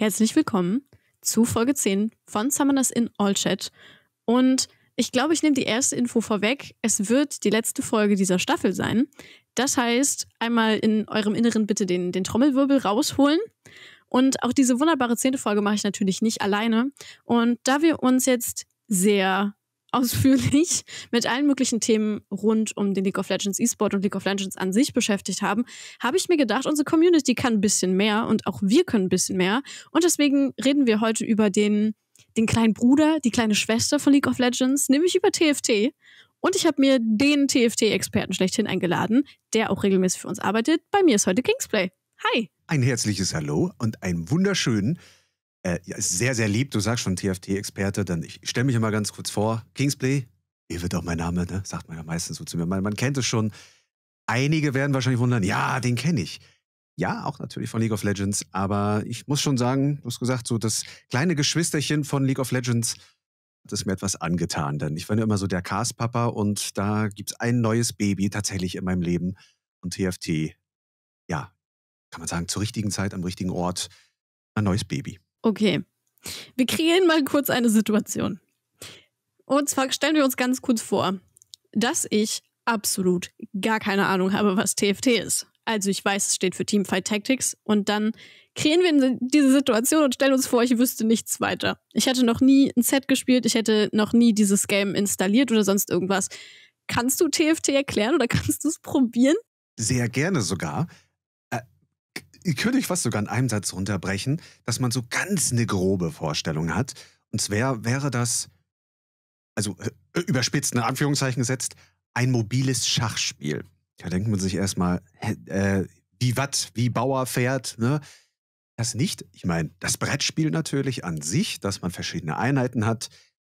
Herzlich willkommen zu Folge 10 von Summoners in All Chat. Und ich glaube, ich nehme die erste Info vorweg. Es wird die letzte Folge dieser Staffel sein. Das heißt, einmal in eurem Inneren bitte den, den Trommelwirbel rausholen. Und auch diese wunderbare zehnte Folge mache ich natürlich nicht alleine. Und da wir uns jetzt sehr ausführlich mit allen möglichen Themen rund um den League of Legends E-Sport und League of Legends an sich beschäftigt haben, habe ich mir gedacht, unsere Community kann ein bisschen mehr und auch wir können ein bisschen mehr. Und deswegen reden wir heute über den, den kleinen Bruder, die kleine Schwester von League of Legends, nämlich über TFT. Und ich habe mir den TFT-Experten schlechthin eingeladen, der auch regelmäßig für uns arbeitet. Bei mir ist heute Kingsplay. Hi. Ein herzliches Hallo und einen wunderschönen äh, ja, ist sehr, sehr lieb. Du sagst schon TFT-Experte, dann ich stelle mich immer ganz kurz vor. Kingsplay, ihr wird auch mein Name, ne? sagt man ja meistens so zu mir. Man, man kennt es schon. Einige werden wahrscheinlich wundern, ja, den kenne ich. Ja, auch natürlich von League of Legends, aber ich muss schon sagen, du hast gesagt, so das kleine Geschwisterchen von League of Legends hat es mir etwas angetan, denn ich war ja immer so der Cast-Papa und da gibt es ein neues Baby tatsächlich in meinem Leben und TFT, ja, kann man sagen, zur richtigen Zeit am richtigen Ort ein neues Baby. Okay. Wir kreieren mal kurz eine Situation. Und zwar stellen wir uns ganz kurz vor, dass ich absolut gar keine Ahnung habe, was TFT ist. Also ich weiß, es steht für Teamfight Tactics und dann kreieren wir diese Situation und stellen uns vor, ich wüsste nichts weiter. Ich hätte noch nie ein Set gespielt, ich hätte noch nie dieses Game installiert oder sonst irgendwas. Kannst du TFT erklären oder kannst du es probieren? Sehr gerne sogar. Ihr könnt euch fast sogar in einem Satz runterbrechen, dass man so ganz eine grobe Vorstellung hat. Und zwar wäre das, also äh, überspitzt in Anführungszeichen gesetzt, ein mobiles Schachspiel. Da denkt man sich erstmal, äh, wie Watt, wie Bauer fährt, ne? Das nicht. Ich meine, das Brettspiel natürlich an sich, dass man verschiedene Einheiten hat.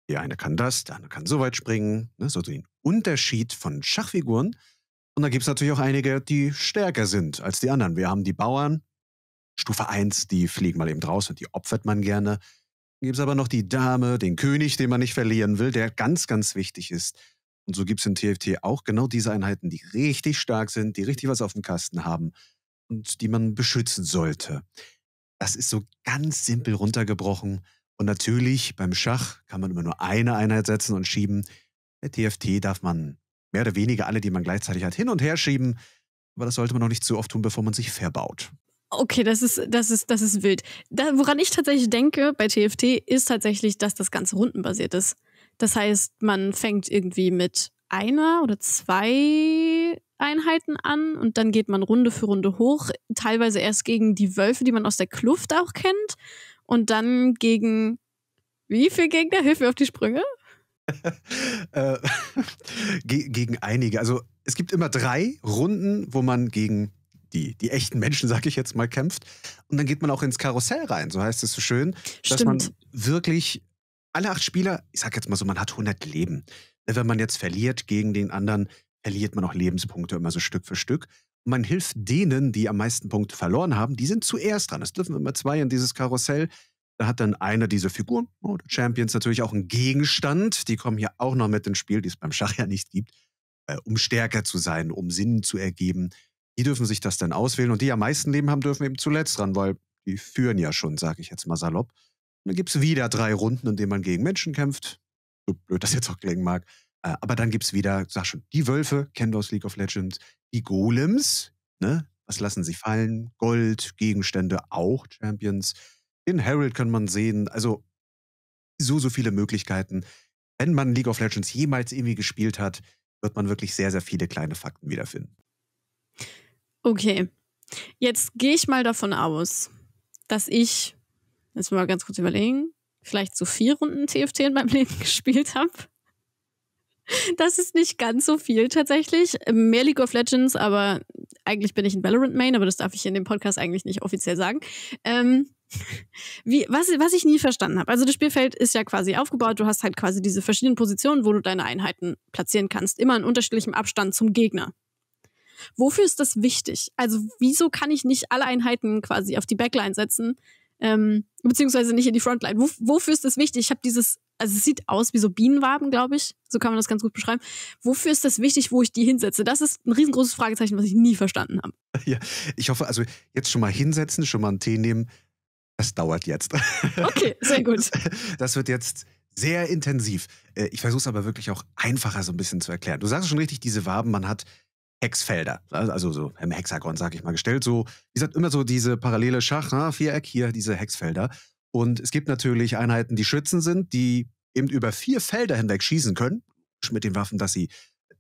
Der eine kann das, der andere kann so weit springen. Ne? So den Unterschied von Schachfiguren und dann gibt es natürlich auch einige, die stärker sind als die anderen. Wir haben die Bauern, Stufe 1, die fliegen mal eben draus und die opfert man gerne. Dann gibt es aber noch die Dame, den König, den man nicht verlieren will, der ganz, ganz wichtig ist. Und so gibt es in TFT auch genau diese Einheiten, die richtig stark sind, die richtig was auf dem Kasten haben und die man beschützen sollte. Das ist so ganz simpel runtergebrochen. Und natürlich beim Schach kann man immer nur eine Einheit setzen und schieben. Bei TFT darf man mehr oder weniger alle, die man gleichzeitig hat, hin und her schieben. Aber das sollte man noch nicht zu oft tun, bevor man sich verbaut. Okay, das ist, das ist, das ist wild. Da, woran ich tatsächlich denke bei TFT, ist tatsächlich, dass das Ganze rundenbasiert ist. Das heißt, man fängt irgendwie mit einer oder zwei Einheiten an und dann geht man Runde für Runde hoch. Teilweise erst gegen die Wölfe, die man aus der Kluft auch kennt. Und dann gegen wie viele Gegner? Hilf mir auf die Sprünge. Äh, gegen einige. Also es gibt immer drei Runden, wo man gegen die, die echten Menschen, sag ich jetzt mal, kämpft. Und dann geht man auch ins Karussell rein, so heißt es so schön, Stimmt. dass man wirklich alle acht Spieler, ich sag jetzt mal so, man hat 100 Leben. Ne, wenn man jetzt verliert gegen den anderen, verliert man auch Lebenspunkte immer so Stück für Stück. Und man hilft denen, die am meisten Punkte verloren haben, die sind zuerst dran. Es dürfen immer zwei in dieses Karussell. Da hat dann einer dieser Figuren, oder oh, Champions, natürlich auch einen Gegenstand. Die kommen hier auch noch mit ins Spiel, die es beim Schach ja nicht gibt, äh, um stärker zu sein, um Sinn zu ergeben. Die dürfen sich das dann auswählen und die, die am meisten Leben haben, dürfen eben zuletzt ran, weil die führen ja schon, sage ich jetzt mal salopp. Und dann gibt es wieder drei Runden, in denen man gegen Menschen kämpft. So blöd das jetzt auch klingen mag. Äh, aber dann gibt es wieder, sag schon, die Wölfe, kennen wir aus League of Legends, die Golems, ne? Was lassen sie fallen? Gold, Gegenstände, auch Champions in Herald kann man sehen, also so, so viele Möglichkeiten. Wenn man League of Legends jemals irgendwie gespielt hat, wird man wirklich sehr, sehr viele kleine Fakten wiederfinden. Okay. Jetzt gehe ich mal davon aus, dass ich, jetzt mal ganz kurz überlegen, vielleicht so vier Runden TFT in meinem Leben gespielt habe. Das ist nicht ganz so viel tatsächlich. Mehr League of Legends, aber eigentlich bin ich ein Valorant-Main, aber das darf ich in dem Podcast eigentlich nicht offiziell sagen. Ähm, wie, was, was ich nie verstanden habe. Also das Spielfeld ist ja quasi aufgebaut. Du hast halt quasi diese verschiedenen Positionen, wo du deine Einheiten platzieren kannst. Immer in unterschiedlichem Abstand zum Gegner. Wofür ist das wichtig? Also wieso kann ich nicht alle Einheiten quasi auf die Backline setzen, ähm, beziehungsweise nicht in die Frontline? Wo, wofür ist das wichtig? Ich habe dieses, also es sieht aus wie so Bienenwaben, glaube ich. So kann man das ganz gut beschreiben. Wofür ist das wichtig, wo ich die hinsetze? Das ist ein riesengroßes Fragezeichen, was ich nie verstanden habe. Ja, ich hoffe, also jetzt schon mal hinsetzen, schon mal einen Tee nehmen das dauert jetzt. Okay, sehr gut. Das wird jetzt sehr intensiv. Äh, ich versuche es aber wirklich auch einfacher so ein bisschen zu erklären. Du sagst schon richtig, diese Waben, man hat Hexfelder, also so im Hexagon, sag ich mal, gestellt. So, wie gesagt, immer so diese parallele Schach, ne? Viereck hier, diese Hexfelder. Und es gibt natürlich Einheiten, die Schützen sind, die eben über vier Felder hinweg schießen können, mit den Waffen, dass sie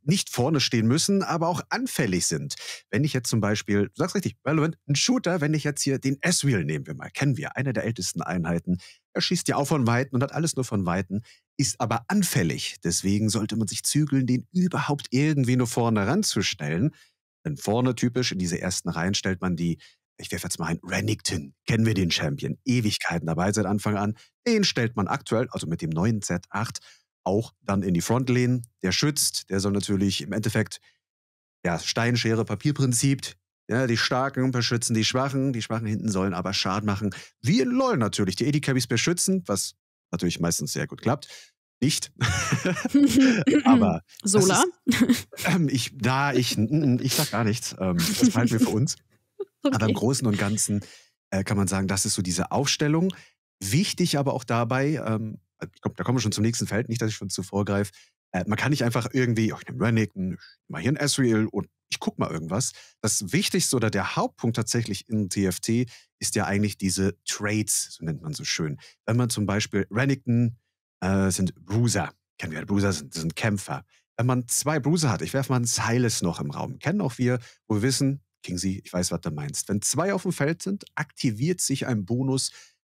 nicht vorne stehen müssen, aber auch anfällig sind. Wenn ich jetzt zum Beispiel, du sagst richtig, relevant, ein Shooter, wenn ich jetzt hier den S-Wheel nehmen wir mal, kennen wir, einer der ältesten Einheiten. Er schießt ja auch von Weiten und hat alles nur von Weiten, ist aber anfällig. Deswegen sollte man sich zügeln, den überhaupt irgendwie nur vorne ranzustellen. Denn vorne typisch in diese ersten Reihen stellt man die, ich werfe jetzt mal ein, Rennington, kennen wir den Champion, Ewigkeiten dabei seit Anfang an. Den stellt man aktuell, also mit dem neuen Z8, auch dann in die Front lehnen. Der schützt, der soll natürlich im Endeffekt ja, Steinschere Papierprinzip. Ja, die Starken beschützen die Schwachen, die Schwachen hinten sollen aber Schaden machen. Wie in LOL natürlich. Die ad beschützen, was natürlich meistens sehr gut klappt. Nicht. aber. Sola? Ist, ähm, ich, na, ich, ich sag gar nichts. Ähm, das behalten wir für uns. Okay. Aber im Großen und Ganzen äh, kann man sagen, das ist so diese Aufstellung. Wichtig aber auch dabei, ähm, ich äh, glaube, da kommen wir schon zum nächsten Feld, nicht, dass ich schon zuvor greife. Äh, man kann nicht einfach irgendwie, oh, ich nehme Rennick, mal hier ein Asriel und ich gucke mal irgendwas. Das Wichtigste oder der Hauptpunkt tatsächlich in TFT ist ja eigentlich diese Trades, so nennt man so schön. Wenn man zum Beispiel Rennickton äh, sind Bruiser, kennen wir, ja, Bruiser sind, sind Kämpfer. Wenn man zwei Bruiser hat, ich werfe mal einen Silas noch im Raum, kennen auch wir, wo wir wissen, Kingsy, ich weiß, was du meinst. Wenn zwei auf dem Feld sind, aktiviert sich ein Bonus,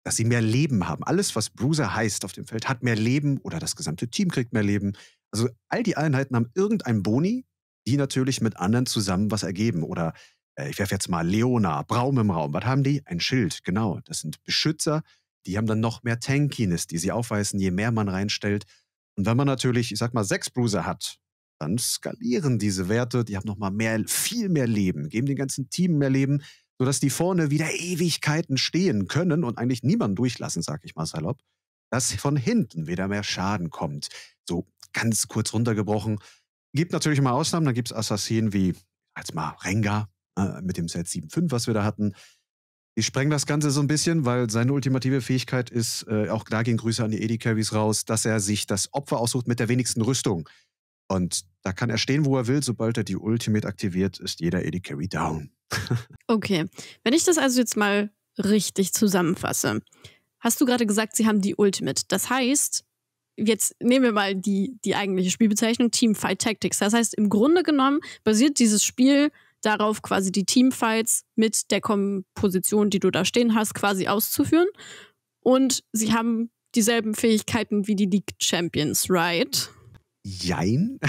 dass sie mehr Leben haben. Alles, was Bruiser heißt auf dem Feld, hat mehr Leben oder das gesamte Team kriegt mehr Leben. Also all die Einheiten haben irgendeinen Boni, die natürlich mit anderen zusammen was ergeben. Oder äh, ich werfe jetzt mal Leona, Braum im Raum. Was haben die? Ein Schild, genau. Das sind Beschützer. Die haben dann noch mehr Tankiness, die sie aufweisen, je mehr man reinstellt. Und wenn man natürlich, ich sag mal, sechs Bruiser hat, dann skalieren diese Werte. Die haben nochmal mehr, viel mehr Leben, geben dem ganzen Team mehr Leben sodass die vorne wieder Ewigkeiten stehen können und eigentlich niemand durchlassen, sag ich mal salopp, dass von hinten wieder mehr Schaden kommt. So ganz kurz runtergebrochen. Gibt natürlich immer Ausnahmen, da gibt es Assassinen wie, als mal Rengar äh, mit dem Set 7.5, was wir da hatten. Ich spreng das Ganze so ein bisschen, weil seine ultimative Fähigkeit ist, äh, auch da gehen Grüße an die Edi-Carries raus, dass er sich das Opfer aussucht mit der wenigsten Rüstung. Und da kann er stehen, wo er will. Sobald er die Ultimate aktiviert, ist jeder Eddie Carry down. okay. Wenn ich das also jetzt mal richtig zusammenfasse. Hast du gerade gesagt, sie haben die Ultimate. Das heißt, jetzt nehmen wir mal die, die eigentliche Spielbezeichnung Teamfight Tactics. Das heißt, im Grunde genommen basiert dieses Spiel darauf, quasi die Teamfights mit der Komposition, die du da stehen hast, quasi auszuführen. Und sie haben dieselben Fähigkeiten wie die League Champions, right? Jein.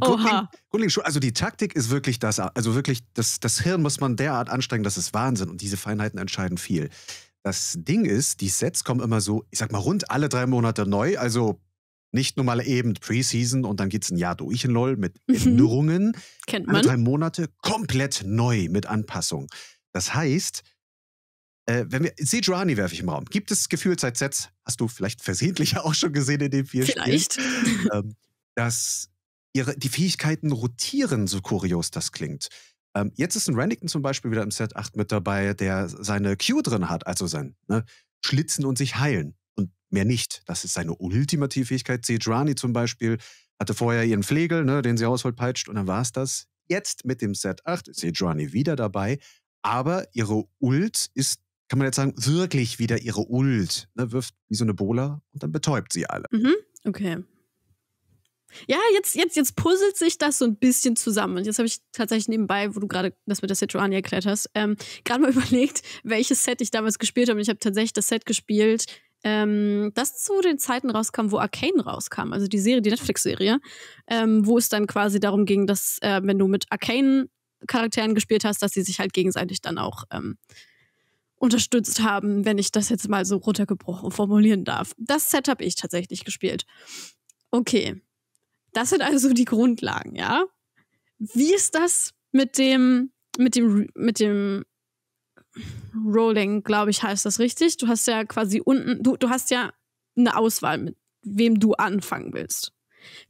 Grundling, schon, also die Taktik ist wirklich das, also wirklich, das, das Hirn muss man derart anstrengen, das ist Wahnsinn und diese Feinheiten entscheiden viel. Das Ding ist, die Sets kommen immer so, ich sag mal, rund alle drei Monate neu, also nicht nur mal eben Preseason und dann geht's ein Jahr durch in LOL mit mhm. Änderungen. Mhm. Kennt man. Alle drei Monate komplett neu mit Anpassung. Das heißt, äh, wenn wir, Sejuani werfe ich im Raum. Gibt es Gefühl seit Sets, hast du vielleicht versehentlich auch schon gesehen in den vier vielleicht. Spielen, ähm, dass ihre, die Fähigkeiten rotieren, so kurios das klingt. Ähm, jetzt ist ein Randington zum Beispiel wieder im Set 8 mit dabei, der seine Q drin hat, also sein ne, Schlitzen und sich heilen. Und mehr nicht. Das ist seine ultimative Fähigkeit. Sejuani zum Beispiel hatte vorher ihren Flegel, ne, den sie ausholpeitscht, und dann war es das. Jetzt mit dem Set 8 ist Sejuani wieder dabei, aber ihre Ult ist kann man jetzt sagen, wirklich wieder ihre Ult. Ne, wirft wie so eine Bola und dann betäubt sie alle. Mhm, okay. Ja, jetzt, jetzt, jetzt puzzelt sich das so ein bisschen zusammen. Und jetzt habe ich tatsächlich nebenbei, wo du gerade das mit der Sejuani erklärt hast, ähm, gerade mal überlegt, welches Set ich damals gespielt habe. Und ich habe tatsächlich das Set gespielt, ähm, das zu den Zeiten rauskam, wo Arcane rauskam, also die Serie, die Netflix-Serie, ähm, wo es dann quasi darum ging, dass äh, wenn du mit Arcane-Charakteren gespielt hast, dass sie sich halt gegenseitig dann auch ähm, unterstützt haben, wenn ich das jetzt mal so runtergebrochen formulieren darf. Das Set habe ich tatsächlich gespielt. Okay. Das sind also die Grundlagen, ja? Wie ist das mit dem, mit dem, mit dem Rolling, glaube ich, heißt das richtig? Du hast ja quasi unten, du, du hast ja eine Auswahl, mit wem du anfangen willst.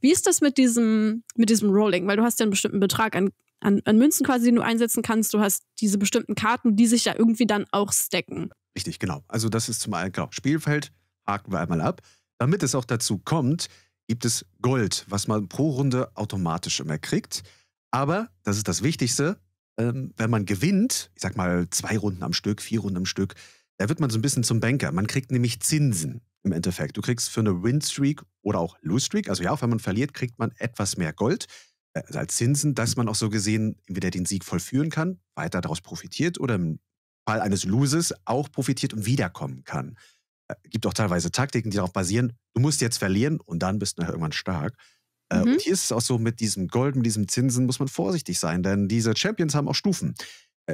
Wie ist das mit diesem, mit diesem Rolling? Weil du hast ja einen bestimmten Betrag an an, an Münzen quasi, die du einsetzen kannst. Du hast diese bestimmten Karten, die sich ja irgendwie dann auch stacken. Richtig, genau. Also das ist zum einen, genau, Spielfeld haken wir einmal ab. Damit es auch dazu kommt, gibt es Gold, was man pro Runde automatisch immer kriegt. Aber, das ist das Wichtigste, ähm, wenn man gewinnt, ich sag mal zwei Runden am Stück, vier Runden am Stück, da wird man so ein bisschen zum Banker. Man kriegt nämlich Zinsen im Endeffekt. Du kriegst für eine Win-Streak oder auch Lose-Streak, also ja, auch wenn man verliert, kriegt man etwas mehr Gold. Äh, als Zinsen, dass man auch so gesehen entweder den Sieg vollführen kann, weiter daraus profitiert oder im Fall eines Loses auch profitiert und wiederkommen kann. Es äh, gibt auch teilweise Taktiken, die darauf basieren, du musst jetzt verlieren und dann bist du nachher irgendwann stark. Äh, mhm. Und hier ist es auch so, mit diesem Gold, mit diesem Zinsen muss man vorsichtig sein, denn diese Champions haben auch Stufen.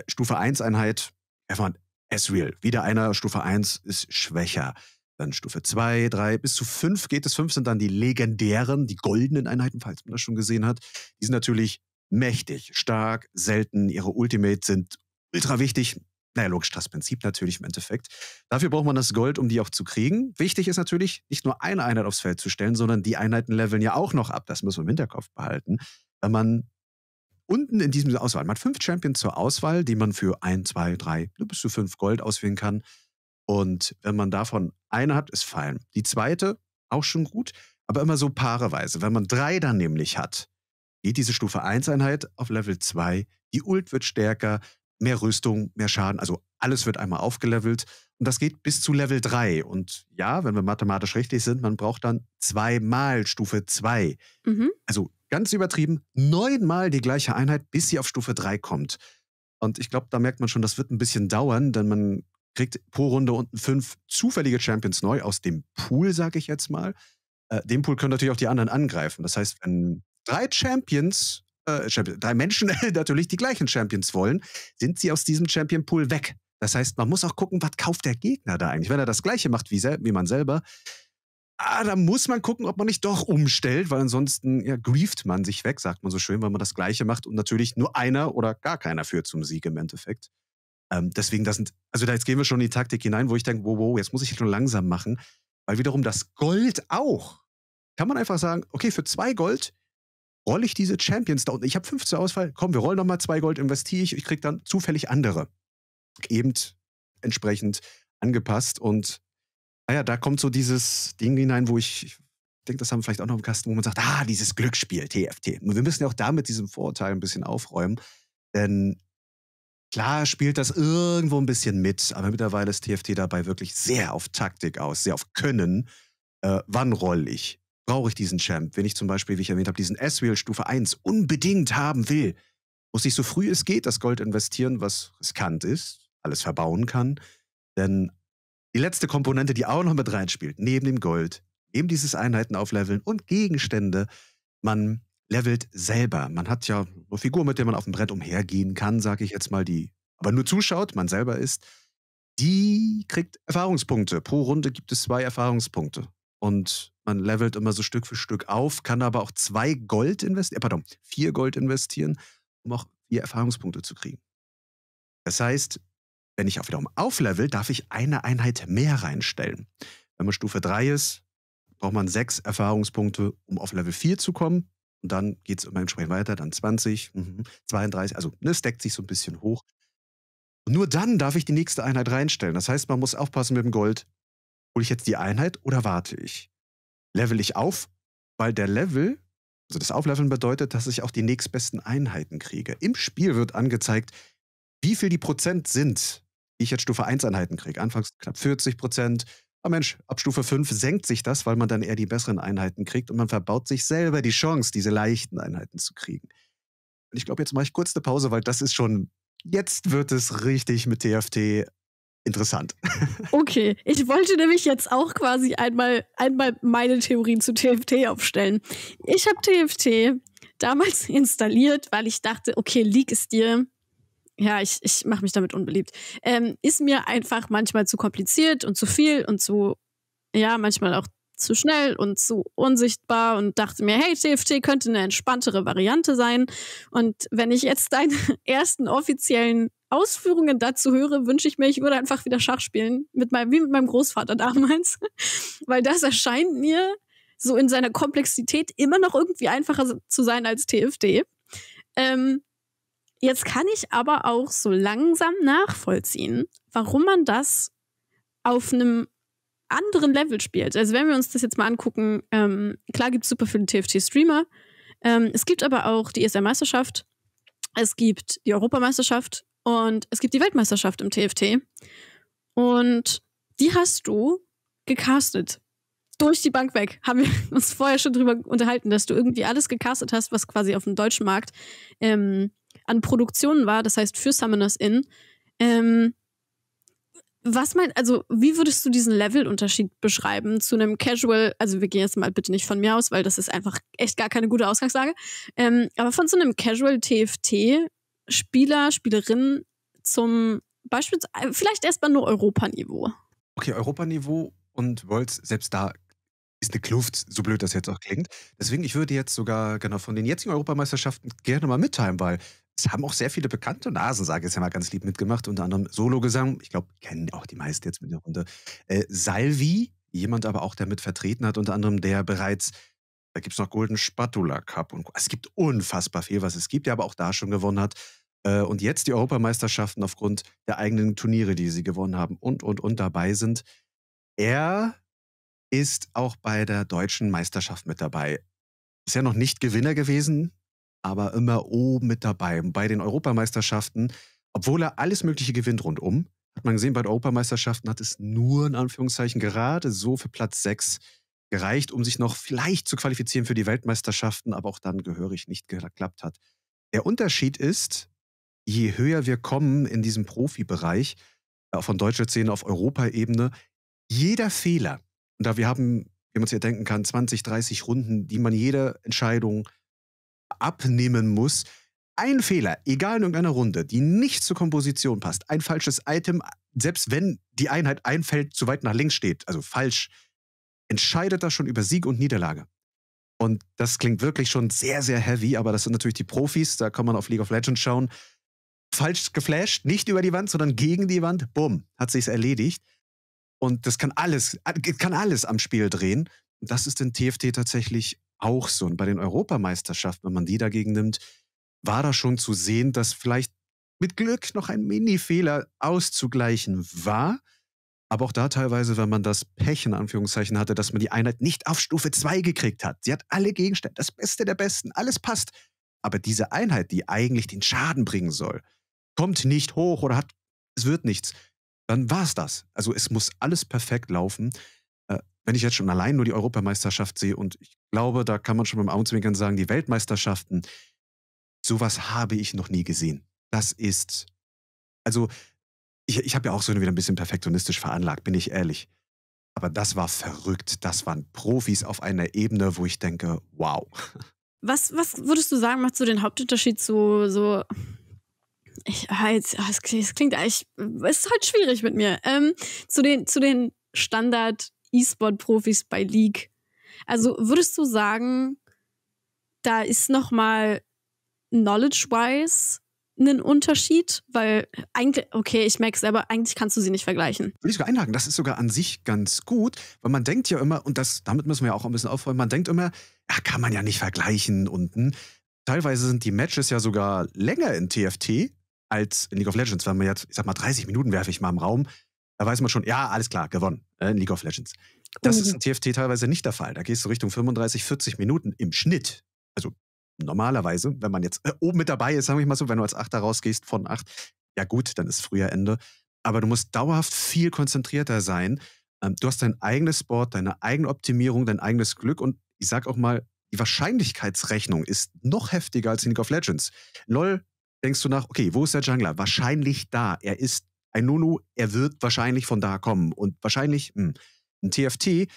Stufe 1 Einheit, einfach S-Real. Wieder einer Stufe 1 ist schwächer. Dann Stufe 2, 3, bis zu 5 geht es. 5 sind dann die legendären, die goldenen Einheiten, falls man das schon gesehen hat. Die sind natürlich mächtig, stark, selten. Ihre Ultimate sind ultra wichtig. Naja, logisch, das Prinzip natürlich im Endeffekt. Dafür braucht man das Gold, um die auch zu kriegen. Wichtig ist natürlich, nicht nur eine Einheit aufs Feld zu stellen, sondern die Einheiten leveln ja auch noch ab. Das muss man im Hinterkopf behalten. Wenn man unten in diesem Auswahl, man hat fünf Champions zur Auswahl, die man für ein, zwei, drei, bis zu 5 Gold auswählen kann. Und wenn man davon eine hat, ist fein. Die zweite auch schon gut, aber immer so paareweise. Wenn man drei dann nämlich hat, geht diese Stufe 1 Einheit auf Level 2. Die Ult wird stärker, mehr Rüstung, mehr Schaden, also alles wird einmal aufgelevelt. Und das geht bis zu Level 3. Und ja, wenn wir mathematisch richtig sind, man braucht dann zweimal Stufe 2. Mhm. Also ganz übertrieben, neunmal die gleiche Einheit, bis sie auf Stufe 3 kommt. Und ich glaube, da merkt man schon, das wird ein bisschen dauern, denn man kriegt pro Runde unten fünf zufällige Champions neu aus dem Pool, sage ich jetzt mal. Äh, den Pool können natürlich auch die anderen angreifen. Das heißt, wenn drei Champions, äh, Champions drei Menschen natürlich die gleichen Champions wollen, sind sie aus diesem Champion Pool weg. Das heißt, man muss auch gucken, was kauft der Gegner da eigentlich. Wenn er das gleiche macht wie, wie man selber, ah, da muss man gucken, ob man nicht doch umstellt, weil ansonsten ja, grieft man sich weg, sagt man so schön, wenn man das gleiche macht und natürlich nur einer oder gar keiner führt zum Sieg im Endeffekt. Ähm, deswegen, das sind, also da jetzt gehen wir schon in die Taktik hinein, wo ich denke, wow, wow, jetzt muss ich schon langsam machen. Weil wiederum das Gold auch. Kann man einfach sagen, okay, für zwei Gold rolle ich diese Champions da unten. Ich habe fünf zur Auswahl. Komm, wir rollen nochmal zwei Gold, investiere ich. Ich kriege dann zufällig andere. Eben entsprechend angepasst. Und naja, ah da kommt so dieses Ding hinein, wo ich, ich denke, das haben wir vielleicht auch noch im Kasten, wo man sagt, ah, dieses Glücksspiel, TFT. Und wir müssen ja auch da mit diesem Vorurteil ein bisschen aufräumen. Denn Klar spielt das irgendwo ein bisschen mit, aber mittlerweile ist TFT dabei wirklich sehr auf Taktik aus, sehr auf Können. Äh, wann roll ich? Brauche ich diesen Champ? Wenn ich zum Beispiel, wie ich erwähnt habe, diesen S-Wheel Stufe 1 unbedingt haben will, muss ich so früh es geht das Gold investieren, was riskant ist, alles verbauen kann. Denn die letzte Komponente, die auch noch mit reinspielt, neben dem Gold, neben dieses Einheiten aufleveln und Gegenstände, man levelt selber. Man hat ja eine Figur, mit der man auf dem Brett umhergehen kann, sage ich jetzt mal, die aber nur zuschaut, man selber ist. Die kriegt Erfahrungspunkte. Pro Runde gibt es zwei Erfahrungspunkte. Und man levelt immer so Stück für Stück auf, kann aber auch zwei Gold investieren, äh, pardon, vier Gold investieren, um auch vier Erfahrungspunkte zu kriegen. Das heißt, wenn ich auch wiederum auflevel, darf ich eine Einheit mehr reinstellen. Wenn man Stufe 3 ist, braucht man sechs Erfahrungspunkte, um auf Level 4 zu kommen. Und dann geht es immer entsprechend weiter, dann 20, 32, mhm, also ne, deckt sich so ein bisschen hoch. Und nur dann darf ich die nächste Einheit reinstellen. Das heißt, man muss aufpassen mit dem Gold. Hole ich jetzt die Einheit oder warte ich? Level ich auf, weil der Level, also das Aufleveln bedeutet, dass ich auch die nächstbesten Einheiten kriege. Im Spiel wird angezeigt, wie viel die Prozent sind, die ich jetzt Stufe 1 Einheiten kriege. Anfangs knapp 40 Prozent, Ah Mensch, ab Stufe 5 senkt sich das, weil man dann eher die besseren Einheiten kriegt und man verbaut sich selber die Chance, diese leichten Einheiten zu kriegen. Und ich glaube, jetzt mache ich kurz eine Pause, weil das ist schon, jetzt wird es richtig mit TFT interessant. Okay, ich wollte nämlich jetzt auch quasi einmal, einmal meine Theorien zu TFT aufstellen. Ich habe TFT damals installiert, weil ich dachte, okay, League es dir ja, ich, ich mache mich damit unbeliebt. Ähm, ist mir einfach manchmal zu kompliziert und zu viel und zu, ja, manchmal auch zu schnell und zu unsichtbar und dachte mir, hey, TFT könnte eine entspanntere Variante sein. Und wenn ich jetzt deine ersten offiziellen Ausführungen dazu höre, wünsche ich mir, ich würde einfach wieder Schach spielen, mit meinem, wie mit meinem Großvater damals. Weil das erscheint mir so in seiner Komplexität immer noch irgendwie einfacher zu sein als TFT. Ähm, Jetzt kann ich aber auch so langsam nachvollziehen, warum man das auf einem anderen Level spielt. Also wenn wir uns das jetzt mal angucken, ähm, klar gibt es super viele TFT-Streamer. Ähm, es gibt aber auch die ESL-Meisterschaft, es gibt die Europameisterschaft und es gibt die Weltmeisterschaft im TFT. Und die hast du gecastet. Durch die Bank weg. Haben wir uns vorher schon drüber unterhalten, dass du irgendwie alles gecastet hast, was quasi auf dem deutschen Markt ähm, an Produktionen war, das heißt für Summoners Inn. Ähm, was mein, also wie würdest du diesen Levelunterschied beschreiben zu einem Casual, also wir gehen jetzt mal bitte nicht von mir aus, weil das ist einfach echt gar keine gute Ausgangslage, ähm, aber von so einem Casual TFT Spieler, Spielerin zum Beispiel, äh, vielleicht erstmal nur Europaniveau. Okay, Europaniveau und Worlds, selbst da ist eine Kluft, so blöd das jetzt auch klingt. Deswegen, ich würde jetzt sogar genau von den jetzigen Europameisterschaften gerne mal mitteilen, weil es haben auch sehr viele bekannte Nasen, sage ich jetzt ja mal ganz lieb mitgemacht, unter anderem Solo-Gesang. Ich glaube, kennen auch die meisten jetzt mit der Runde. Äh, Salvi, jemand aber auch, der mit vertreten hat, unter anderem, der bereits, da gibt es noch Golden Spatula Cup und es gibt unfassbar viel, was es gibt, der aber auch da schon gewonnen hat. Äh, und jetzt die Europameisterschaften aufgrund der eigenen Turniere, die sie gewonnen haben und, und, und dabei sind. Er ist auch bei der deutschen Meisterschaft mit dabei. Ist ja noch nicht Gewinner gewesen, aber immer oben mit dabei. Und Bei den Europameisterschaften, obwohl er alles Mögliche gewinnt rundum, hat man gesehen, bei den Europameisterschaften hat es nur in Anführungszeichen gerade so für Platz 6 gereicht, um sich noch vielleicht zu qualifizieren für die Weltmeisterschaften, aber auch dann gehörig nicht geklappt hat. Der Unterschied ist, je höher wir kommen in diesem Profibereich, äh, von deutscher Szene auf Europaebene, jeder Fehler, und da wir haben, wie man sich denken kann, 20, 30 Runden, die man jede Entscheidung abnehmen muss. Ein Fehler, egal in irgendeiner Runde, die nicht zur Komposition passt, ein falsches Item, selbst wenn die Einheit einfällt, zu weit nach links steht, also falsch, entscheidet das schon über Sieg und Niederlage. Und das klingt wirklich schon sehr, sehr heavy, aber das sind natürlich die Profis, da kann man auf League of Legends schauen. Falsch geflasht, nicht über die Wand, sondern gegen die Wand, bumm, hat sich's erledigt. Und das kann alles, äh, kann alles am Spiel drehen. Und das ist in TFT tatsächlich auch so. Und bei den Europameisterschaften, wenn man die dagegen nimmt, war da schon zu sehen, dass vielleicht mit Glück noch ein Mini-Fehler auszugleichen war. Aber auch da teilweise, wenn man das Pech in Anführungszeichen hatte, dass man die Einheit nicht auf Stufe 2 gekriegt hat. Sie hat alle Gegenstände, das Beste der Besten, alles passt. Aber diese Einheit, die eigentlich den Schaden bringen soll, kommt nicht hoch oder hat, es wird nichts. Dann war es das. Also es muss alles perfekt laufen wenn ich jetzt schon allein nur die Europameisterschaft sehe und ich glaube, da kann man schon beim Augenzwinkern sagen, die Weltmeisterschaften, sowas habe ich noch nie gesehen. Das ist, also ich, ich habe ja auch so wieder ein bisschen perfektionistisch veranlagt, bin ich ehrlich. Aber das war verrückt. Das waren Profis auf einer Ebene, wo ich denke, wow. Was, was würdest du sagen, macht so den Hauptunterschied zu so. Ich, ah, jetzt, ah, es klingt, es klingt, ich, es ist halt schwierig mit mir. Ähm, zu den, zu den Standard E-Sport-Profis bei League. Also würdest du sagen, da ist nochmal knowledge-wise einen Unterschied? Weil eigentlich, okay, ich merke es selber, eigentlich kannst du sie nicht vergleichen. Würde ich sogar einhaken, das ist sogar an sich ganz gut, weil man denkt ja immer, und das, damit müssen wir ja auch ein bisschen aufräumen, man denkt immer, ja, kann man ja nicht vergleichen unten. Hm. Teilweise sind die Matches ja sogar länger in TFT als in League of Legends, weil man jetzt, ich sag mal, 30 Minuten werfe ich mal im Raum, da weiß man schon, ja, alles klar, gewonnen äh, in League of Legends. Das mhm. ist in TFT teilweise nicht der Fall. Da gehst du Richtung 35, 40 Minuten im Schnitt. Also normalerweise, wenn man jetzt äh, oben mit dabei ist, sage ich mal so, wenn du als Achter rausgehst von acht, ja gut, dann ist früher Ende. Aber du musst dauerhaft viel konzentrierter sein. Ähm, du hast dein eigenes Board, deine eigene Optimierung, dein eigenes Glück und ich sag auch mal, die Wahrscheinlichkeitsrechnung ist noch heftiger als in League of Legends. LOL denkst du nach, okay, wo ist der Jungler? Wahrscheinlich da. Er ist ein Nunu, er wird wahrscheinlich von da kommen. Und wahrscheinlich mh, hm, ein TFT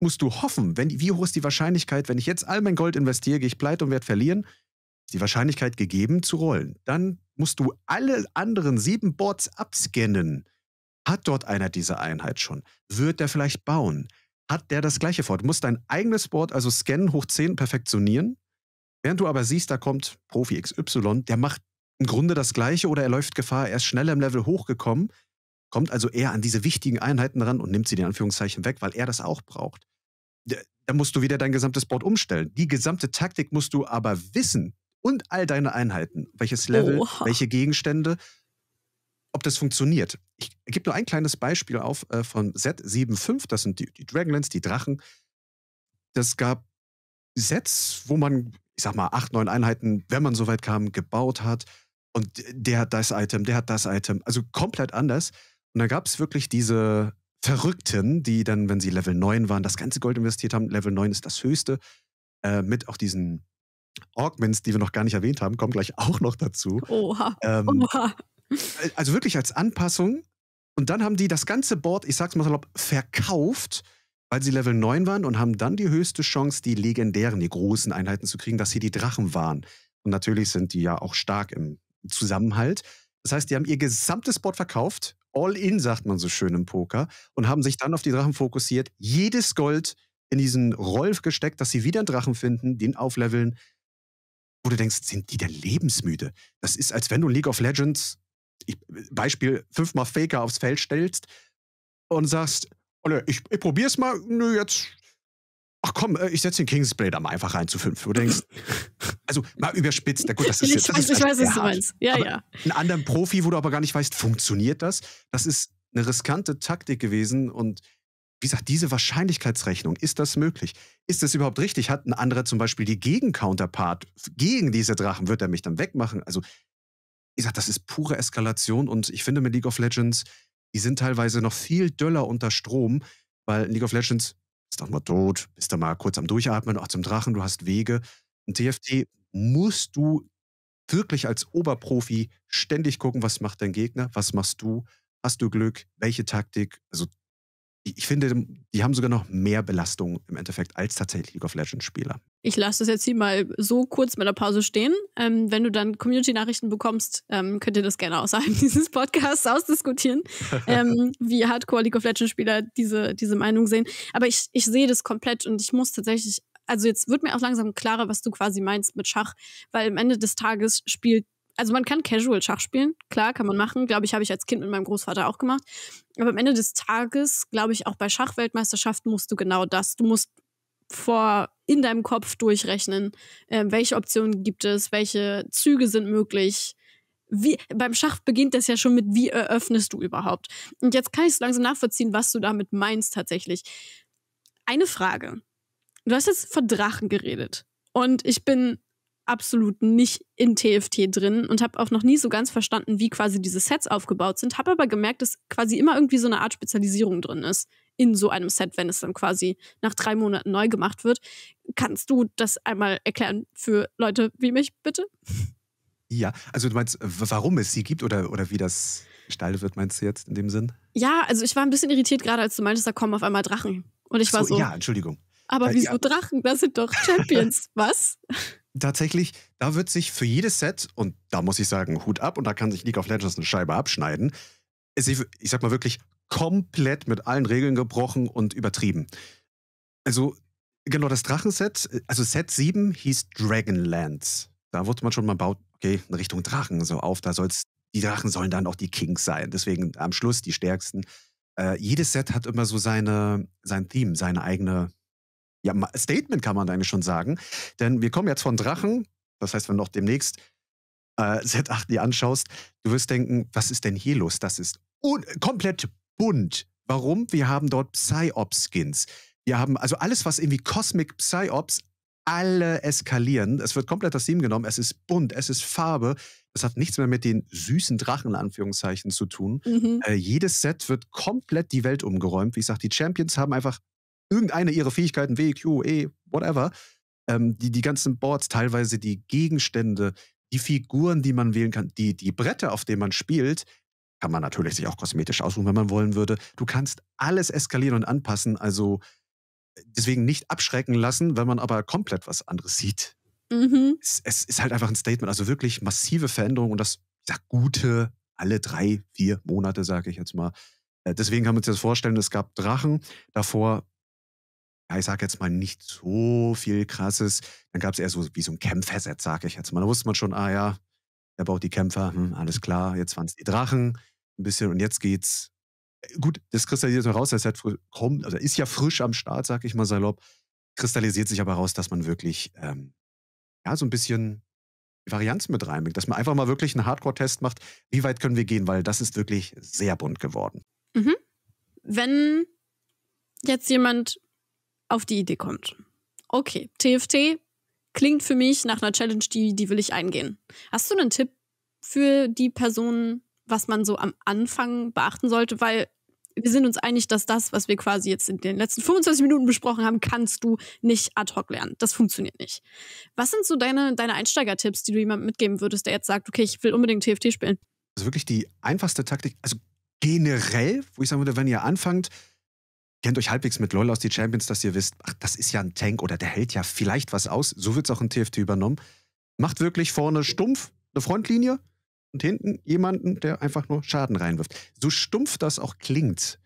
musst du hoffen, wenn, wie hoch ist die Wahrscheinlichkeit, wenn ich jetzt all mein Gold investiere, gehe ich pleite und werde verlieren, ist die Wahrscheinlichkeit gegeben zu rollen. Dann musst du alle anderen sieben Boards abscannen. Hat dort einer diese Einheit schon? Wird der vielleicht bauen? Hat der das gleiche vor? Du musst dein eigenes Board also scannen, hoch 10 perfektionieren. Während du aber siehst, da kommt Profi XY, der macht im Grunde das Gleiche oder er läuft Gefahr, er ist schneller im Level hochgekommen, kommt also eher an diese wichtigen Einheiten ran und nimmt sie in Anführungszeichen weg, weil er das auch braucht. Da musst du wieder dein gesamtes Board umstellen. Die gesamte Taktik musst du aber wissen und all deine Einheiten, welches Level, Oha. welche Gegenstände, ob das funktioniert. Ich gebe nur ein kleines Beispiel auf äh, von Z75, das sind die, die Dragonlands, die Drachen. Das gab Sets, wo man, ich sag mal, acht, neun Einheiten, wenn man so weit kam, gebaut hat und der hat das Item, der hat das Item. Also komplett anders. Und da gab es wirklich diese Verrückten, die dann, wenn sie Level 9 waren, das ganze Gold investiert haben. Level 9 ist das höchste. Äh, mit auch diesen Augments, die wir noch gar nicht erwähnt haben, kommen gleich auch noch dazu. Oha. Ähm, Oha. Äh, also wirklich als Anpassung. Und dann haben die das ganze Board, ich sag's mal salopp, verkauft, weil sie Level 9 waren und haben dann die höchste Chance, die legendären, die großen Einheiten zu kriegen, dass sie die Drachen waren. Und natürlich sind die ja auch stark im Zusammenhalt. Das heißt, die haben ihr gesamtes Board verkauft, all in, sagt man so schön im Poker, und haben sich dann auf die Drachen fokussiert, jedes Gold in diesen Rolf gesteckt, dass sie wieder einen Drachen finden, den aufleveln. Wo du denkst, sind die denn lebensmüde? Das ist, als wenn du League of Legends, ich, Beispiel, fünfmal Faker aufs Feld stellst und sagst, ich, ich probier's mal, nö, jetzt ach komm, äh, ich setze den Kingsblade am einfach rein zu fünf. Du denkst, also mal überspitzt, na gut, das ist jetzt. Das ich weiß, also was du meinst. Ja, aber ja. Einen anderen Profi, wo du aber gar nicht weißt, funktioniert das? Das ist eine riskante Taktik gewesen und wie gesagt, diese Wahrscheinlichkeitsrechnung, ist das möglich? Ist das überhaupt richtig? Hat ein anderer zum Beispiel die Gegen-Counterpart gegen diese Drachen, wird er mich dann wegmachen? Also, wie gesagt, das ist pure Eskalation und ich finde mit League of Legends, die sind teilweise noch viel döller unter Strom, weil League of Legends ist doch mal tot, bist doch mal kurz am Durchatmen, auch zum Drachen, du hast Wege. Im TFT musst du wirklich als Oberprofi ständig gucken, was macht dein Gegner, was machst du, hast du Glück, welche Taktik. Also ich finde, die haben sogar noch mehr Belastung im Endeffekt als tatsächlich League of Legends Spieler. Ich lasse das jetzt hier mal so kurz mit der Pause stehen. Ähm, wenn du dann Community-Nachrichten bekommst, ähm, könnt ihr das gerne außerhalb dieses Podcasts ausdiskutieren, ähm, wie Hardcore League of Legends Spieler diese, diese Meinung sehen. Aber ich, ich sehe das komplett und ich muss tatsächlich also jetzt wird mir auch langsam klarer, was du quasi meinst mit Schach, weil am Ende des Tages spielt also man kann casual Schach spielen, klar, kann man machen. Glaube ich, habe ich als Kind mit meinem Großvater auch gemacht. Aber am Ende des Tages, glaube ich, auch bei Schachweltmeisterschaften musst du genau das. Du musst vor in deinem Kopf durchrechnen, äh, welche Optionen gibt es, welche Züge sind möglich. Wie, beim Schach beginnt das ja schon mit, wie eröffnest du überhaupt? Und jetzt kann ich so langsam nachvollziehen, was du damit meinst tatsächlich. Eine Frage. Du hast jetzt von Drachen geredet. Und ich bin absolut nicht in TFT drin und habe auch noch nie so ganz verstanden, wie quasi diese Sets aufgebaut sind. Habe aber gemerkt, dass quasi immer irgendwie so eine Art Spezialisierung drin ist in so einem Set, wenn es dann quasi nach drei Monaten neu gemacht wird. Kannst du das einmal erklären für Leute wie mich, bitte? Ja, also du meinst, warum es sie gibt oder, oder wie das gestaltet wird, meinst du jetzt in dem Sinn? Ja, also ich war ein bisschen irritiert gerade, als du meintest, da kommen auf einmal Drachen. Und ich so, war so. Ja, Entschuldigung. Aber Weil, wieso ja. Drachen? Das sind doch Champions. Was? tatsächlich, da wird sich für jedes Set, und da muss ich sagen, Hut ab, und da kann sich League of Legends eine Scheibe abschneiden, ich, ich sag mal wirklich komplett mit allen Regeln gebrochen und übertrieben. Also, genau, das Drachenset, also Set 7 hieß Dragonlands. Da wurde man schon mal baut, okay, in Richtung Drachen so auf, da soll's, die Drachen sollen dann auch die Kings sein, deswegen am Schluss die stärksten. Äh, jedes Set hat immer so seine, sein Theme, seine eigene ja, Statement kann man eigentlich schon sagen. Denn wir kommen jetzt von Drachen, das heißt, wenn du noch demnächst äh, Z8 dir anschaust, du wirst denken, was ist denn hier los? Das ist komplett bunt. Warum? Wir haben dort psy ops skins Wir haben also alles, was irgendwie Cosmic Psy-Ops, alle eskalieren. Es wird komplett das Team genommen. Es ist bunt, es ist Farbe. Es hat nichts mehr mit den süßen Drachen, in Anführungszeichen, zu tun. Mhm. Äh, jedes Set wird komplett die Welt umgeräumt. Wie ich sage, die Champions haben einfach irgendeine ihrer Fähigkeiten, W, Q, E, whatever, ähm, die, die ganzen Boards, teilweise die Gegenstände, die Figuren, die man wählen kann, die, die Bretter, auf denen man spielt, kann man natürlich sich auch kosmetisch aussuchen, wenn man wollen würde. Du kannst alles eskalieren und anpassen, also äh, deswegen nicht abschrecken lassen, wenn man aber komplett was anderes sieht. Mhm. Es, es, ist halt einfach ein Statement, also wirklich massive Veränderungen und das, ich gute alle drei, vier Monate, sage ich jetzt mal. Äh, deswegen kann man sich das vorstellen, es gab Drachen, davor ja, ich sage jetzt mal, nicht so viel Krasses. Dann gab es eher so wie so ein Kämpferset, sage ich jetzt mal. Da wusste man schon, ah ja, der baut die Kämpfer, hm, alles klar, jetzt waren es die Drachen, ein bisschen und jetzt geht's. Äh, gut, das kristallisiert heraus, das hat kommt, also ist ja frisch am Start, sag ich mal salopp, kristallisiert sich aber raus, dass man wirklich ähm, ja, so ein bisschen Varianzen mit reinbringt, dass man einfach mal wirklich einen Hardcore-Test macht, wie weit können wir gehen, weil das ist wirklich sehr bunt geworden. Mhm. Wenn jetzt jemand auf die Idee kommt. Okay, TFT klingt für mich nach einer Challenge, die, die will ich eingehen. Hast du einen Tipp für die Personen, was man so am Anfang beachten sollte? Weil wir sind uns einig, dass das, was wir quasi jetzt in den letzten 25 Minuten besprochen haben, kannst du nicht ad hoc lernen. Das funktioniert nicht. Was sind so deine, deine Einsteigertipps, die du jemandem mitgeben würdest, der jetzt sagt, okay, ich will unbedingt TFT spielen? Also wirklich die einfachste Taktik, also generell, wo ich sagen würde, wenn ihr anfangt, kennt euch halbwegs mit LOL aus die Champions, dass ihr wisst, ach, das ist ja ein Tank oder der hält ja vielleicht was aus. So wird es auch in TFT übernommen. Macht wirklich vorne stumpf eine Frontlinie und hinten jemanden, der einfach nur Schaden reinwirft. So stumpf das auch klingt,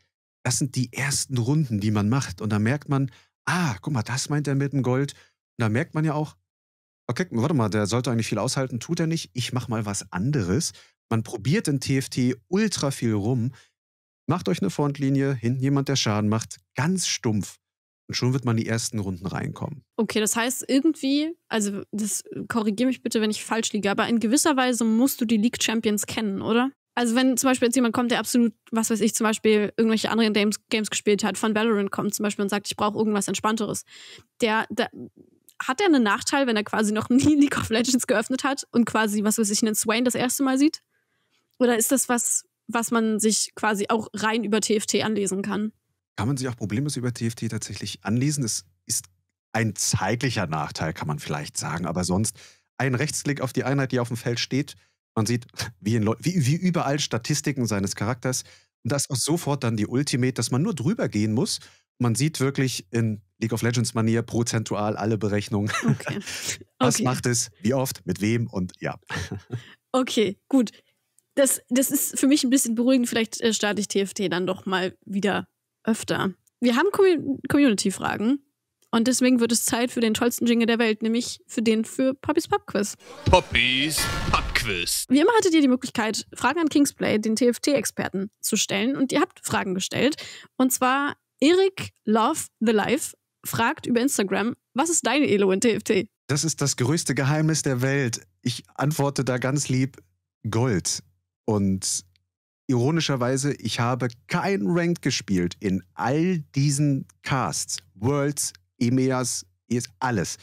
das sind die ersten Runden, die man macht. Und da merkt man, ah, guck mal, das meint er mit dem Gold. Und da merkt man ja auch, okay, warte mal, der sollte eigentlich viel aushalten, tut er nicht. Ich mach mal was anderes. Man probiert in TFT ultra viel rum. Macht euch eine Frontlinie, hinten jemand, der Schaden macht, ganz stumpf. Und schon wird man in die ersten Runden reinkommen. Okay, das heißt irgendwie, also das korrigiere mich bitte, wenn ich falsch liege, aber in gewisser Weise musst du die League Champions kennen, oder? Also wenn zum Beispiel jetzt jemand kommt, der absolut, was weiß ich, zum Beispiel irgendwelche anderen Games, Games gespielt hat, von Valorant kommt zum Beispiel und sagt, ich brauche irgendwas Entspannteres, der, der hat er einen Nachteil, wenn er quasi noch nie League of Legends geöffnet hat und quasi, was weiß ich, einen Swain das erste Mal sieht? Oder ist das was, was man sich quasi auch rein über TFT anlesen kann. Kann man sich auch problemlos über TFT tatsächlich anlesen? Es ist ein zeitlicher Nachteil, kann man vielleicht sagen, aber sonst ein Rechtsklick auf die Einheit, die auf dem Feld steht. Man sieht, wie, wie, wie überall, Statistiken seines Charakters. Und das ist sofort dann die Ultimate, dass man nur drüber gehen muss. Man sieht wirklich in League of Legends Manier prozentual alle Berechnungen. Okay. Was macht es, wie oft, mit wem und ja. Okay, gut das, das ist für mich ein bisschen beruhigend. Vielleicht äh, starte ich TFT dann doch mal wieder öfter. Wir haben Com Community-Fragen. Und deswegen wird es Zeit für den tollsten Jingle der Welt, nämlich für den für Poppys Pubquiz. Poppys Pubquiz. Wie immer hattet ihr die Möglichkeit, Fragen an Kingsplay, den TFT-Experten, zu stellen. Und ihr habt Fragen gestellt. Und zwar Erik Love the Life fragt über Instagram, was ist deine Elo in TFT? Das ist das größte Geheimnis der Welt. Ich antworte da ganz lieb Gold. Und ironischerweise, ich habe kein Ranked gespielt in all diesen Casts. Worlds, EMEAs, ES, alles.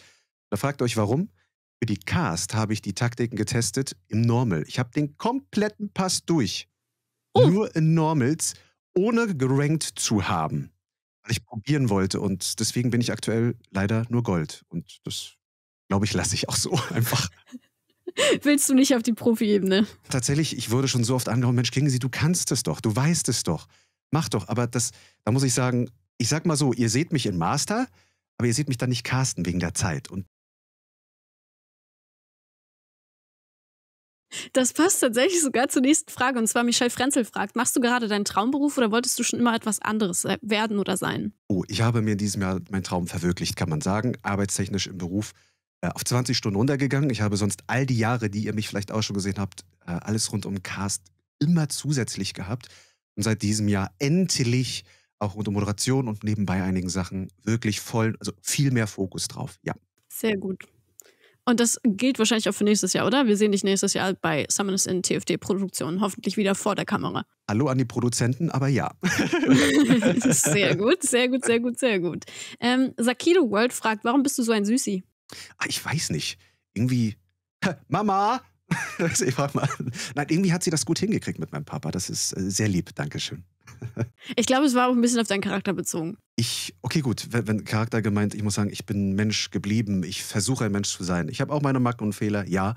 Da fragt euch warum. Für die Cast habe ich die Taktiken getestet im Normal. Ich habe den kompletten Pass durch. Oh. Nur in Normals, ohne gerankt zu haben. Weil ich probieren wollte und deswegen bin ich aktuell leider nur Gold. Und das, glaube ich, lasse ich auch so einfach. willst du nicht auf die Profi-Ebene. Tatsächlich, ich wurde schon so oft angehauen, Mensch, gingen Sie, du kannst es doch, du weißt es doch. Mach doch, aber das, da muss ich sagen, ich sag mal so, ihr seht mich in Master, aber ihr seht mich dann nicht casten wegen der Zeit. Und Das passt tatsächlich sogar zur nächsten Frage. Und zwar Michelle Frenzel fragt, machst du gerade deinen Traumberuf oder wolltest du schon immer etwas anderes äh, werden oder sein? Oh, ich habe mir in diesem Jahr meinen Traum verwirklicht, kann man sagen. Arbeitstechnisch im Beruf äh, auf 20 Stunden runtergegangen. Ich habe sonst all die Jahre, die ihr mich vielleicht auch schon gesehen habt, äh, alles rund um Cast immer zusätzlich gehabt. Und seit diesem Jahr endlich auch unter Moderation und nebenbei einigen Sachen wirklich voll, also viel mehr Fokus drauf. Ja. Sehr gut. Und das gilt wahrscheinlich auch für nächstes Jahr, oder? Wir sehen dich nächstes Jahr bei Summoners in TFD-Produktionen, hoffentlich wieder vor der Kamera. Hallo an die Produzenten, aber ja. sehr gut, sehr gut, sehr gut, sehr gut. Ähm, Sakido World fragt, warum bist du so ein Süßi? Ah, ich weiß nicht. Irgendwie, Mama! Also ich frag mal. Nein, irgendwie hat sie das gut hingekriegt mit meinem Papa. Das ist äh, sehr lieb. Dankeschön. ich glaube, es war auch ein bisschen auf deinen Charakter bezogen. Ich, okay, gut, wenn, wenn Charakter gemeint, ich muss sagen, ich bin Mensch geblieben. Ich versuche ein Mensch zu sein. Ich habe auch meine Macken und Fehler, ja.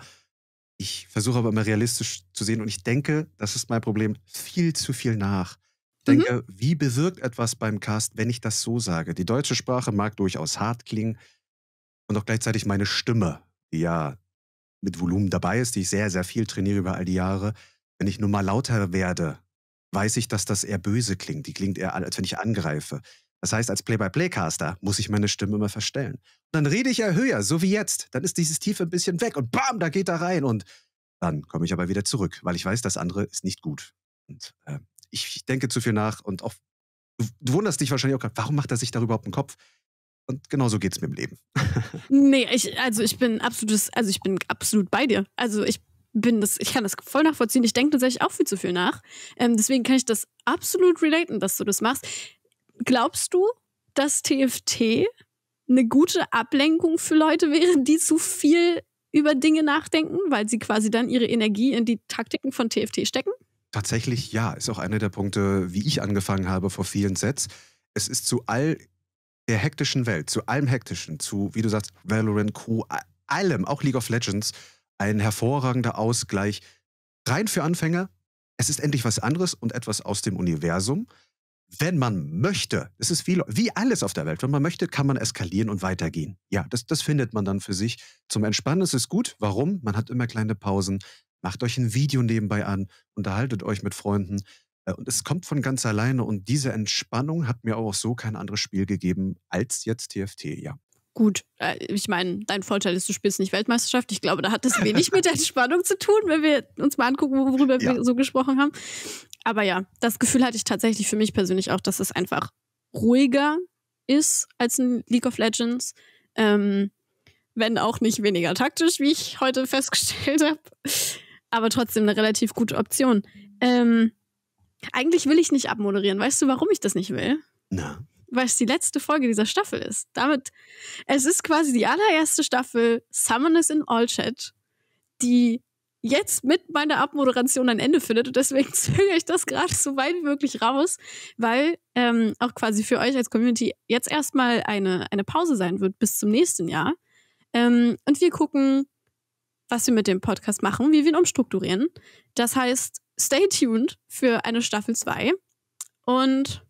Ich versuche aber immer realistisch zu sehen und ich denke, das ist mein Problem, viel zu viel nach. Ich mhm. denke, mhm. wie bewirkt etwas beim Cast, wenn ich das so sage? Die deutsche Sprache mag durchaus hart klingen und auch gleichzeitig meine Stimme, die ja mit Volumen dabei ist, die ich sehr, sehr viel trainiere über all die Jahre, wenn ich nun mal lauter werde, weiß ich, dass das eher böse klingt. Die klingt eher, als wenn ich angreife. Das heißt, als Play-by-Play-Caster muss ich meine Stimme immer verstellen. Und dann rede ich ja höher, so wie jetzt. Dann ist dieses Tiefe ein bisschen weg und bam, da geht er rein. Und dann komme ich aber wieder zurück, weil ich weiß, das andere ist nicht gut. Und äh, ich denke zu viel nach und auch, du, du wunderst dich wahrscheinlich auch, warum macht er sich darüber überhaupt einen Kopf? Und genau so geht es mir im Leben. nee, ich, also ich bin absolutes, also ich bin absolut bei dir. Also ich bin das, ich kann das voll nachvollziehen. Ich denke tatsächlich auch viel zu viel nach. Ähm, deswegen kann ich das absolut relaten, dass du das machst. Glaubst du, dass TFT eine gute Ablenkung für Leute wäre, die zu viel über Dinge nachdenken, weil sie quasi dann ihre Energie in die Taktiken von TFT stecken? Tatsächlich ja, ist auch einer der Punkte, wie ich angefangen habe vor vielen Sets. Es ist zu all der hektischen Welt, zu allem Hektischen, zu, wie du sagst, Valorant, Crew, allem, auch League of Legends, ein hervorragender Ausgleich. Rein für Anfänger, es ist endlich was anderes und etwas aus dem Universum. Wenn man möchte, es ist wie, wie alles auf der Welt, wenn man möchte, kann man eskalieren und weitergehen. Ja, das, das findet man dann für sich. Zum Entspannen ist es gut. Warum? Man hat immer kleine Pausen. Macht euch ein Video nebenbei an, unterhaltet euch mit Freunden. Äh, und es kommt von ganz alleine. Und diese Entspannung hat mir auch so kein anderes Spiel gegeben als jetzt TFT, ja. Gut, äh, ich meine, dein Vorteil ist, du spielst nicht Weltmeisterschaft. Ich glaube, da hat das wenig mit der Entspannung zu tun, wenn wir uns mal angucken, worüber ja. wir so gesprochen haben. Aber ja, das Gefühl hatte ich tatsächlich für mich persönlich auch, dass es einfach ruhiger ist als in League of Legends. Ähm, wenn auch nicht weniger taktisch, wie ich heute festgestellt habe. Aber trotzdem eine relativ gute Option. Ähm, eigentlich will ich nicht abmoderieren. Weißt du, warum ich das nicht will? Na. Weil es die letzte Folge dieser Staffel ist. Damit, es ist quasi die allererste Staffel Summoners in All Chat, die jetzt mit meiner Abmoderation ein Ende findet. Und deswegen zögere ich das gerade so weit wie möglich raus, weil ähm, auch quasi für euch als Community jetzt erstmal eine, eine Pause sein wird bis zum nächsten Jahr. Ähm, und wir gucken, was wir mit dem Podcast machen, wie wir ihn umstrukturieren. Das heißt, stay tuned für eine Staffel 2. Und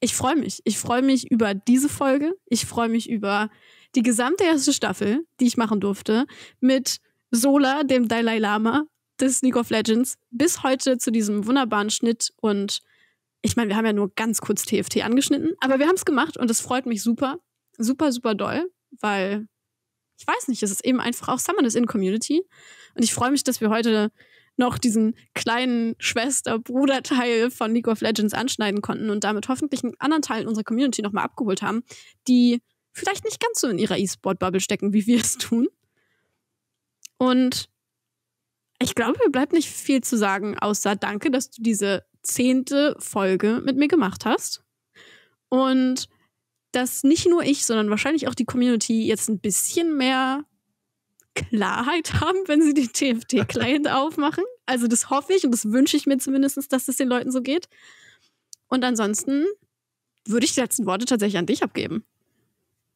ich freue mich. Ich freue mich über diese Folge. Ich freue mich über die gesamte erste Staffel, die ich machen durfte, mit Sola, dem Dalai Lama des League of Legends, bis heute zu diesem wunderbaren Schnitt. Und ich meine, wir haben ja nur ganz kurz TFT angeschnitten, aber wir haben es gemacht und es freut mich super, super, super doll, weil ich weiß nicht, es ist eben einfach auch Summoners in Community. Und ich freue mich, dass wir heute noch diesen kleinen Schwester-Bruder-Teil von League of Legends anschneiden konnten und damit hoffentlich einen anderen Teil unserer Community nochmal abgeholt haben, die vielleicht nicht ganz so in ihrer E-Sport-Bubble stecken, wie wir es tun. Und ich glaube, mir bleibt nicht viel zu sagen, außer danke, dass du diese zehnte Folge mit mir gemacht hast. Und dass nicht nur ich, sondern wahrscheinlich auch die Community jetzt ein bisschen mehr Klarheit haben, wenn sie den TFT-Client aufmachen. Also das hoffe ich und das wünsche ich mir zumindest, dass das den Leuten so geht. Und ansonsten würde ich die letzten Worte tatsächlich an dich abgeben.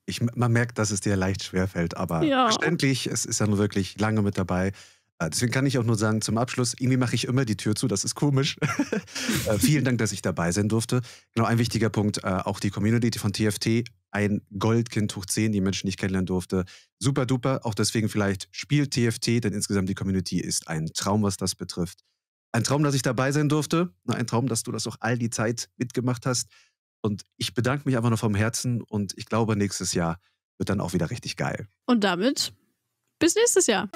Ich, man merkt, dass es dir leicht schwerfällt, aber ja. verständlich, es ist ja nur wirklich lange mit dabei. Äh, deswegen kann ich auch nur sagen, zum Abschluss, irgendwie mache ich immer die Tür zu, das ist komisch. Äh, vielen Dank, dass ich dabei sein durfte. Genau, ein wichtiger Punkt, äh, auch die Community von TFT ein Goldkind hoch 10, die Menschen, die ich kennenlernen durfte. Super duper, auch deswegen vielleicht spielt TFT, denn insgesamt die Community ist ein Traum, was das betrifft. Ein Traum, dass ich dabei sein durfte, ne, ein Traum, dass du das auch all die Zeit mitgemacht hast. Und ich bedanke mich einfach nur vom Herzen und ich glaube, nächstes Jahr wird dann auch wieder richtig geil. Und damit bis nächstes Jahr.